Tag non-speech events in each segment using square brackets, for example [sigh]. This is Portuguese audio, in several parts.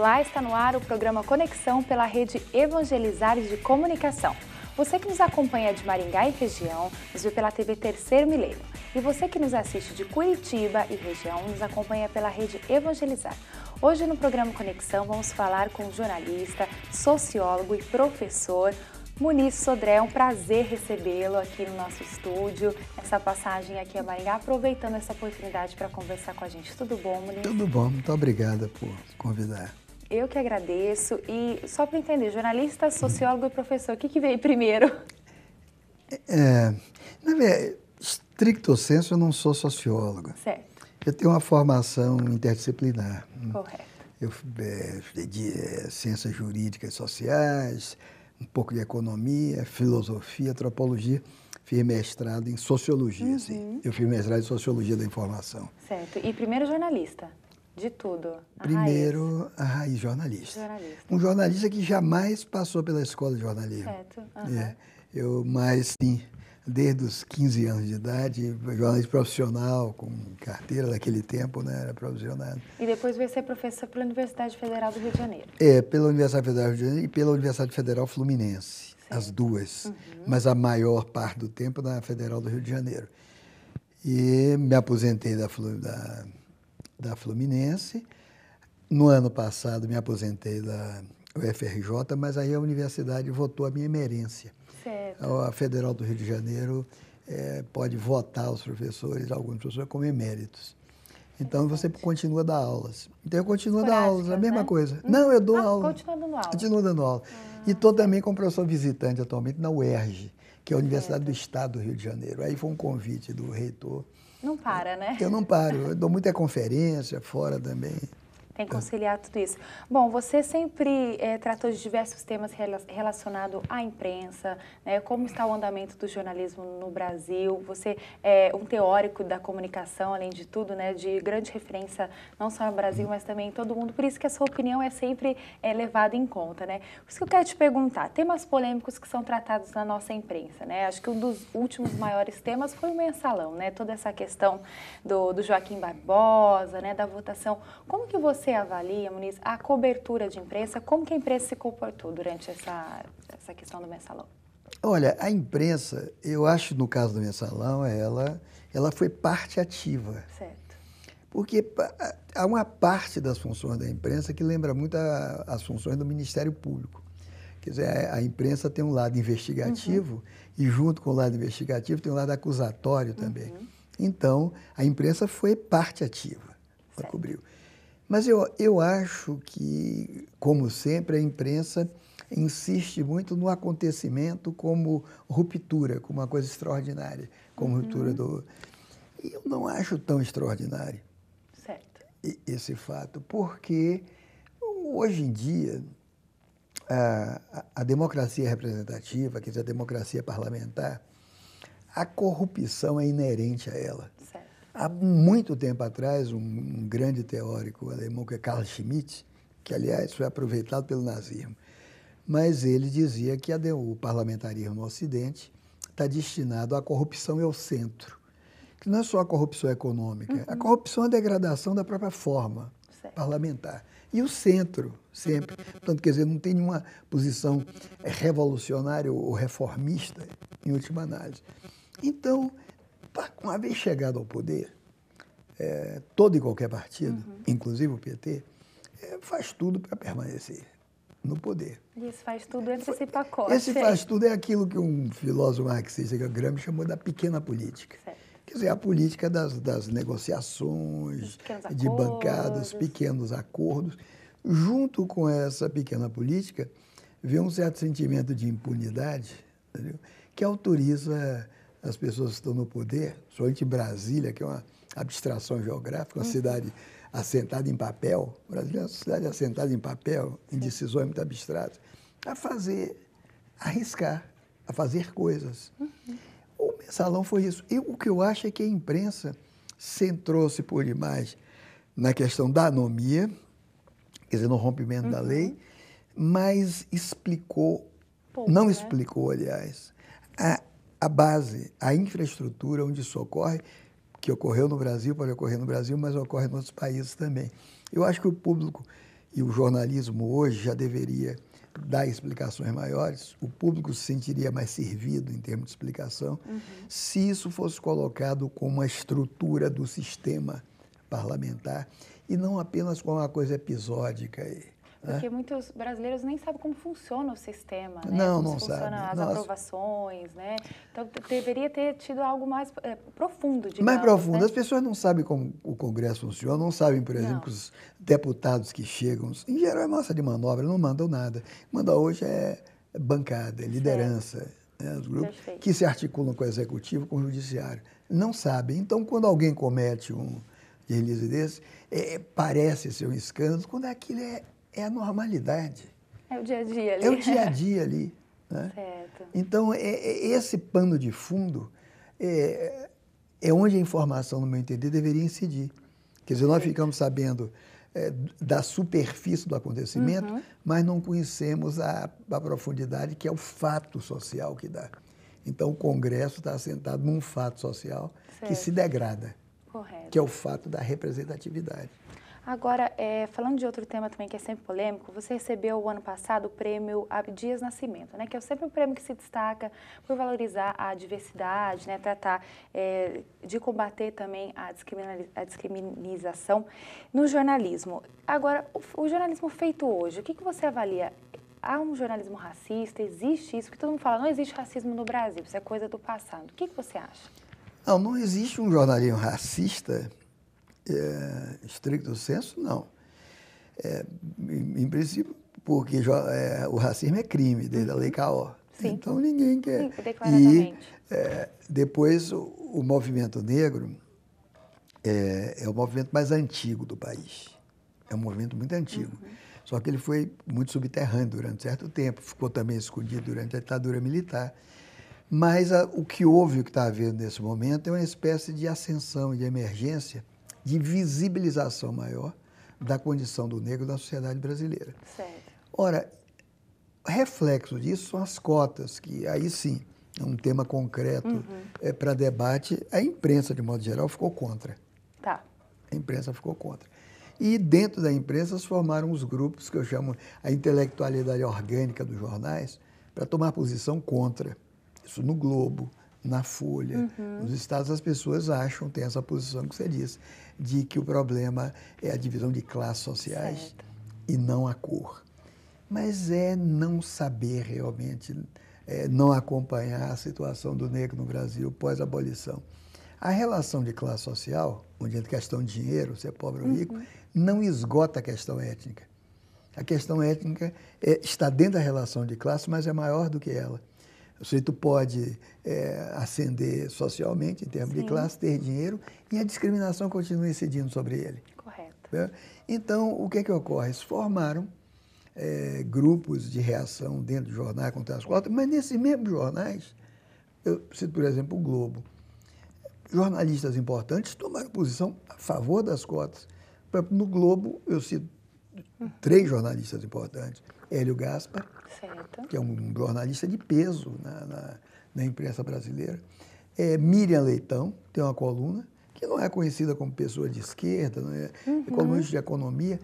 Olá, está no ar o programa Conexão pela Rede Evangelizar de Comunicação. Você que nos acompanha de Maringá e região, nos vê pela TV Terceiro Milênio. E você que nos assiste de Curitiba e região, nos acompanha pela Rede Evangelizar. Hoje no programa Conexão vamos falar com o jornalista, sociólogo e professor Muniz Sodré, é um prazer recebê-lo aqui no nosso estúdio, essa passagem aqui a Maringá, aproveitando essa oportunidade para conversar com a gente. Tudo bom, Muniz? Tudo bom, muito obrigada por convidar. Eu que agradeço. E só para entender, jornalista, sociólogo e professor, o que, que veio primeiro? É, é na verdade, stricto senso, eu não sou sociólogo. Certo. Eu tenho uma formação interdisciplinar. Correto. Eu é, de, é, ciências jurídicas e sociais, um pouco de economia, filosofia, antropologia. Fiz mestrado em sociologia, assim. uhum. sim. Eu fiz mestrado em sociologia da informação. Certo. E primeiro jornalista? De tudo. A Primeiro, raiz. a raiz jornalista. jornalista. Um jornalista que jamais passou pela escola de jornalismo. Certo. Uhum. É. Eu, mais sim, desde os 15 anos de idade, jornalista profissional, com carteira daquele tempo, né, era profissional E depois veio ser professor pela Universidade Federal do Rio de Janeiro. É, pela Universidade Federal do Rio de Janeiro e pela Universidade Federal Fluminense, certo. as duas, uhum. mas a maior parte do tempo na Federal do Rio de Janeiro. E me aposentei da, da da Fluminense. No ano passado me aposentei da UFRJ, mas aí a universidade votou a minha emerência. Certo. A Federal do Rio de Janeiro é, pode votar os professores, alguns professores, como eméritos. Então você continua dar aulas. Então eu continuo a dar aulas, a mesma né? coisa. Hum. Não, eu dou ah, aula. Continua dando aula. Continuo dando aula. Ah. E estou também como professor visitante atualmente na UERJ, que é a Universidade certo. do Estado do Rio de Janeiro. Aí foi um convite do reitor não para, né? Eu não paro. Eu dou muita conferência fora também em conciliar tudo isso. Bom, você sempre é, tratou de diversos temas relacionados à imprensa, né, como está o andamento do jornalismo no Brasil. Você é um teórico da comunicação, além de tudo, né, de grande referência não só no Brasil, mas também em todo o mundo. Por isso que a sua opinião é sempre é, levada em conta. Né? Por isso que eu quero te perguntar, temas polêmicos que são tratados na nossa imprensa. Né? Acho que um dos últimos maiores temas foi o mensalão, né? toda essa questão do, do Joaquim Barbosa, né, da votação. Como que você você avalia, Muniz, a cobertura de imprensa? Como que a imprensa se comportou durante essa, essa questão do mensalão? Olha, a imprensa, eu acho no caso do mensalão, ela, ela foi parte ativa. Certo. Porque há uma parte das funções da imprensa que lembra muito a, as funções do Ministério Público. Quer dizer, a, a imprensa tem um lado investigativo uhum. e, junto com o lado investigativo, tem um lado acusatório também. Uhum. Então, a imprensa foi parte ativa, ela cobriu. Mas eu, eu acho que, como sempre, a imprensa insiste muito no acontecimento como ruptura, como uma coisa extraordinária, como uhum. ruptura do. E eu não acho tão extraordinário certo. esse fato, porque hoje em dia a, a, a democracia representativa, quer dizer, a democracia parlamentar, a corrupção é inerente a ela. Certo. Há muito tempo atrás, um, um grande teórico alemão, que é Carl Schmitt, que, aliás, foi aproveitado pelo nazismo, mas ele dizia que o parlamentarismo no Ocidente está destinado à corrupção e ao centro. Que não é só a corrupção econômica, uhum. a corrupção é a degradação da própria forma certo. parlamentar. E o centro, sempre. Portanto, quer dizer, não tem nenhuma posição revolucionária ou reformista, em última análise. Então, uma vez chegado ao poder, é, todo e qualquer partido, uhum. inclusive o PT, é, faz tudo para permanecer no poder. Isso esse faz tudo antes desse pacote. Esse faz tudo é aquilo que um filósofo marxista, que é Gramsci, chamou da pequena política. Certo. Quer dizer, a política das, das negociações, de acordos. bancadas, pequenos acordos. Junto com essa pequena política, vem um certo sentimento de impunidade, entendeu? que autoriza as pessoas que estão no poder, somente Brasília, que é uma abstração geográfica, uma uhum. cidade assentada em papel, Brasília é uma cidade assentada em papel, em decisões muito abstratas, a fazer, a arriscar, a fazer coisas. Uhum. O mensalão foi isso. E o que eu acho é que a imprensa centrou-se por demais na questão da anomia, quer dizer, no rompimento uhum. da lei, mas explicou, Pouco, não né? explicou, aliás, a a base, a infraestrutura onde isso ocorre, que ocorreu no Brasil, pode ocorrer no Brasil, mas ocorre em outros países também. Eu acho que o público e o jornalismo hoje já deveria dar explicações maiores, o público se sentiria mais servido em termos de explicação, uhum. se isso fosse colocado como uma estrutura do sistema parlamentar e não apenas como uma coisa episódica. E, porque é? muitos brasileiros nem sabem como funciona o sistema, né? Não, como não funcionam sabe. as Nossa. aprovações, né? Então, deveria ter tido algo mais é, profundo, digamos. Mais né? profundo. Né? As pessoas não sabem como o Congresso funciona, não sabem, por exemplo, não. os deputados que chegam, em geral é massa de manobra, não mandam nada. Manda é hoje é bancada, é liderança, né? os grupos Perfeito. que se articulam com o executivo, com o judiciário. Não sabem. Então, quando alguém comete um deslize desse, é, é parece ser um escândalo, quando é aquilo é é a normalidade. É o dia a dia ali. É o dia a [laughs] dia ali. Né? Certo. Então, é, é esse pano de fundo é, é, onde a informação, no meu entender, deveria incidir. Quer dizer, nós ficamos sabendo é, da superfície do acontecimento, uhum. mas não conhecemos a, a profundidade que é o fato social que dá. Então, o Congresso está assentado num fato social certo. que se degrada, Correto. que é o fato da representatividade. Agora, é, falando de outro tema também que é sempre polêmico, você recebeu o ano passado o prêmio Abdias Nascimento, né, que é sempre um prêmio que se destaca por valorizar a diversidade, né, tratar é, de combater também a, a discriminação no jornalismo. Agora, o, o jornalismo feito hoje, o que, que você avalia? há um jornalismo racista? Existe isso? Porque todo mundo fala, não existe racismo no Brasil, isso é coisa do passado. O que, que você acha? Não, não existe um jornalismo racista é, estricto senso, não. É, em, em, princípio, porque é, o racismo é crime, desde a lei K.O. Então ninguém quer. Sim, e é, depois o, o, movimento negro é, é, o movimento mais antigo do país. É um movimento muito antigo. Uhum. Só que ele foi muito subterrâneo durante certo tempo, ficou também escondido durante a ditadura militar. Mas a, o que houve, o que está havendo nesse momento, é uma espécie de ascensão, de emergência de visibilização maior da condição do negro na sociedade brasileira. Certo. Ora, reflexo disso são as cotas, que aí sim é um tema concreto uhum. é, para debate. A imprensa, de modo geral, ficou contra. Tá. A imprensa ficou contra. E dentro da imprensa se formaram os grupos que eu chamo a intelectualidade orgânica dos jornais para tomar posição contra. Isso no Globo, na Folha. Uhum. Nos Estados, as pessoas acham, tem essa posição que você diz, de que o problema é a divisão de classes sociais certo. e não a cor. Mas é não saber realmente, é não acompanhar a situação do negro no Brasil pós-abolição. A relação de classe social, onde é questão de dinheiro, ser é pobre ou uhum. rico, uhum. não esgota a questão étnica. A questão étnica é, está dentro da relação de classe, mas é maior do que ela. O sujeito pode é, ascender socialmente, em termos Sim. de classe, ter dinheiro, e a discriminação continua incidindo sobre ele. Correto. Né? Então, o que é que ocorre? Se formaram é, grupos de reação dentro do jornal contra as cotas, mas nesses mesmos jornais, eu cito, por exemplo, o Globo, jornalistas importantes tomaram posição a favor das cotas. No Globo, eu cito três jornalistas importantes. Hélio Gaspar, certo. que é um jornalista de peso na, na, na imprensa brasileira. É, Miriam Leitão, tem uma coluna, que não é conhecida como pessoa de esquerda, não é, uhum. é colunista de economia,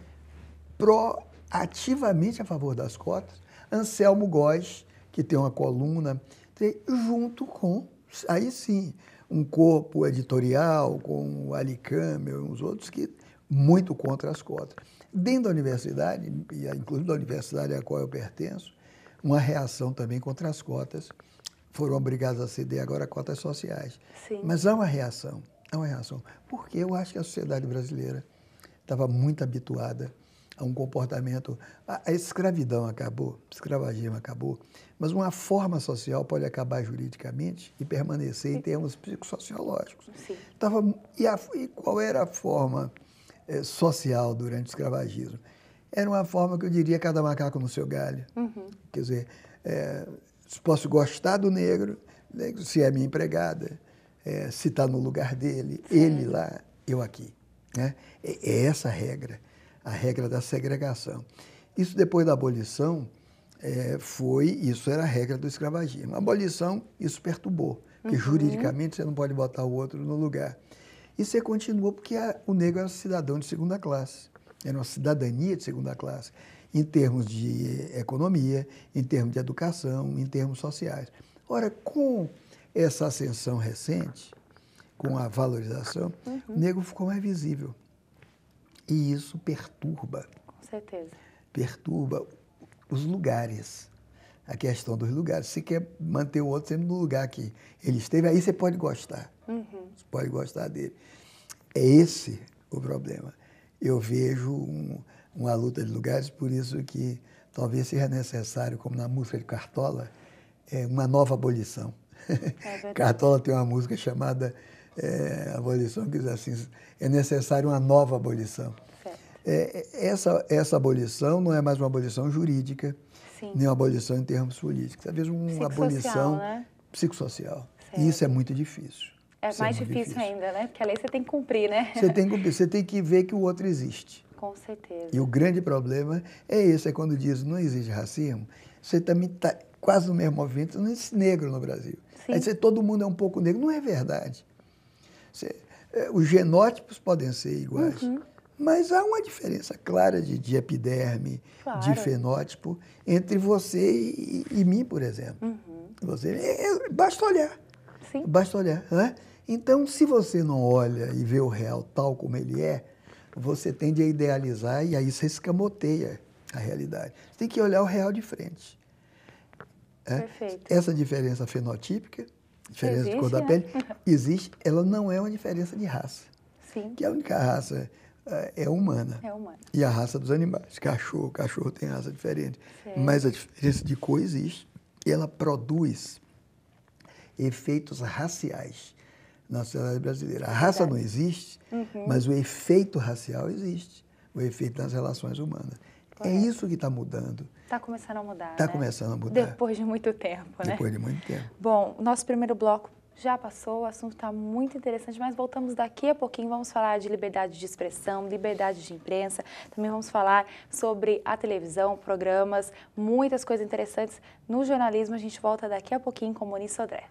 proativamente a favor das cotas. Anselmo Góes, que tem uma coluna, tem, junto com, aí sim, um corpo editorial, com o Alicâmio e uns outros que muito contra as cotas. Dentro da universidade, e inclusive da universidade à qual eu pertenço, uma reação também contra as cotas. Foram obrigados a ceder agora cotas sociais. Sim. Mas há uma reação, há uma reação. Porque eu acho que a sociedade brasileira estava muito habituada a um comportamento. A, escravidão acabou, escravagismo acabou, mas uma forma social pode acabar juridicamente e permanecer em termos psicossociológicos. Sim. Tava, e, a, e qual era a forma eh, social durante o escravagismo. Era uma forma que eu diria cada macaco no seu galho. Uhum. Quer dizer, é, posso gostar do negro, negro né, se é minha empregada, é, se está no lugar dele, Sim. ele lá, eu aqui. Né? É, é essa a regra, a regra da segregação. Isso depois da abolição é, foi, isso era a regra do escravagismo. A abolição, isso perturbou, porque uhum. juridicamente você não pode botar o outro no lugar. E você continuou porque a, o negro era cidadão de segunda classe, era uma cidadania de segunda classe, em termos de eh, economia, em termos de educação, em termos sociais. Ora, com essa ascensão recente, com a valorização, uhum. o negro ficou mais visível. E isso perturba. Com certeza. Perturba os lugares a questão dos lugares. Se quer manter o outro sempre no lugar que ele esteve, aí você pode gostar. Uhum. Você pode gostar dele. É esse o problema. Eu vejo um, uma luta de lugares, por isso que talvez seja necessário, como na música de Cartola, é, uma nova abolição. É [laughs] Cartola tem uma música chamada é, Abolição, que diz assim, é necessário uma nova abolição. É, é, essa, essa abolição não é mais uma abolição jurídica, Sim. nem uma abolição em termos políticos. Às vezes uma psicossocial, abolição né? psicossocial. Certo. E isso é muito difícil. É, é mais difícil, difícil, ainda, né? Porque a lei você tem que cumprir, né? Você tem que cumprir, você tem que ver que o outro existe. Com certeza. E o grande problema é esse, é quando diz não existe racismo, você também está quase no mesmo movimento, não existe negro no Brasil. Sim. Aí você, todo mundo é um pouco negro. Não é verdade. Você, é, os genótipos podem ser iguais. Uhum. Mas há uma diferença clara de, de epiderme, claro. de fenótipo, entre você e, e mim, por exemplo. Uhum. Você, é, é, basta olhar. Sim. Basta olhar. Né? Então, se você não olha e vê o real tal como ele é, você tende a idealizar e aí você escamoteia a realidade. Você tem que olhar o real de frente. É? Perfeito. Essa diferença fenotípica, diferença existe, de cor da pele, né? [laughs] existe, ela não é uma diferença de raça. Sim. Que a única raça é, é humana. É humana. E a raça dos animais. Cachorro, cachorro tem raça diferente. Mas a diferença de cor existe. E ela produz efeitos raciais na sociedade brasileira. A raça Verdade. não existe, uhum. mas o efeito racial existe. O efeito nas relações humanas. É Correto. É isso que está mudando. Está começando a mudar. Está né? começando a mudar. Depois de muito tempo, né? Depois de muito tempo. Bom, nosso primeiro bloco já passou, o assunto está muito interessante, mas voltamos daqui a pouquinho. Vamos falar de liberdade de expressão, liberdade de imprensa, também vamos falar sobre a televisão, programas, muitas coisas interessantes no jornalismo. A gente volta daqui a pouquinho com Moni Sodré.